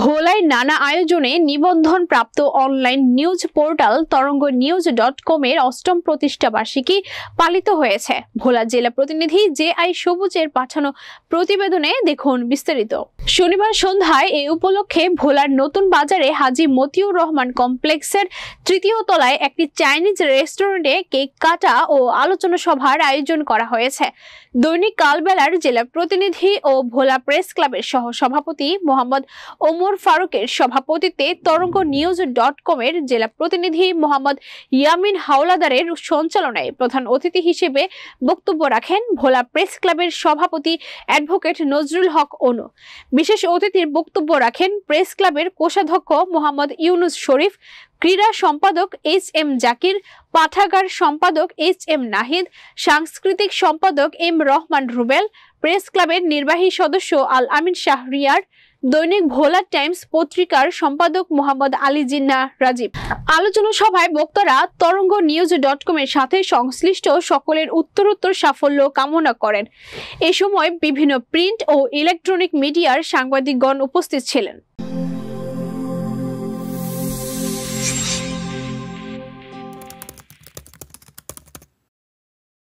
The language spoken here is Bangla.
ভোলায় নানা আয়োজনে নিবন্ধনপ্রাপ্ত online news portal Taranga news dot কমের অষ্টম প্রতিষ্ঠাবার্ষিকী পালিত হয়েছে ভোলা জেলা প্রতিনিধি জে আই সবুজের পাঠানো প্রতিবেদনে দেখুন বিস্তারিত শনিবার সন্ধ্যায় এই উপলক্ষে ভোলার নতুন বাজারে হাজি মতিউর রহমান কমপ্লেক্সের তৃতীয় তলায় একটি চাইনিজ রেস্টুরেন্টে কেক কাটা ও আলোচনা সভার আয়োজন করা হয়েছে দৈনিক কালবেলার জেলা প্রতিনিধি ও ভোলা প্রেস ক্লাবের সহ সভাপতি মোহাম্মদ ওমর ফারুকের সভাপতিত্বে তরঙ্গ নিউজ ডট কমের জেলা প্রতিনিধি মোহাম্মদ ইয়ামিন হাওলাদারের সঞ্চালনায় প্রধান অতিথি হিসেবে বক্তব্য রাখেন ভোলা প্রেস ক্লাবের সভাপতি অ্যাডভোকেট নজরুল হক অনু বিশেষ অতিথির বক্তব্য রাখেন প্রেস ক্লাবের কোষাধ্যক্ষ মোহাম্মদ ইউনুস শরীফ ক্রীড়া সম্পাদক এইচ এম জাকির পাঠাগার সম্পাদক এইচ এম নাহিদ সাংস্কৃতিক সম্পাদক এম রহমান রুবেল প্রেস ক্লাবের নির্বাহী সদস্য আল আমিন শাহরিয়ার দৈনিক ভোলা টাইমস পত্রিকার সম্পাদক মোহাম্মদ আলী জিন্না রাজীব আলোচনা সভায় বক্তারা তরঙ্গ নিউজ ডট কমের সাথে সংশ্লিষ্ট সকলের উত্তরোত্তর সাফল্য কামনা করেন এ সময় বিভিন্ন প্রিন্ট ও ইলেকট্রনিক মিডিয়ার সাংবাদিকগণ উপস্থিত ছিলেন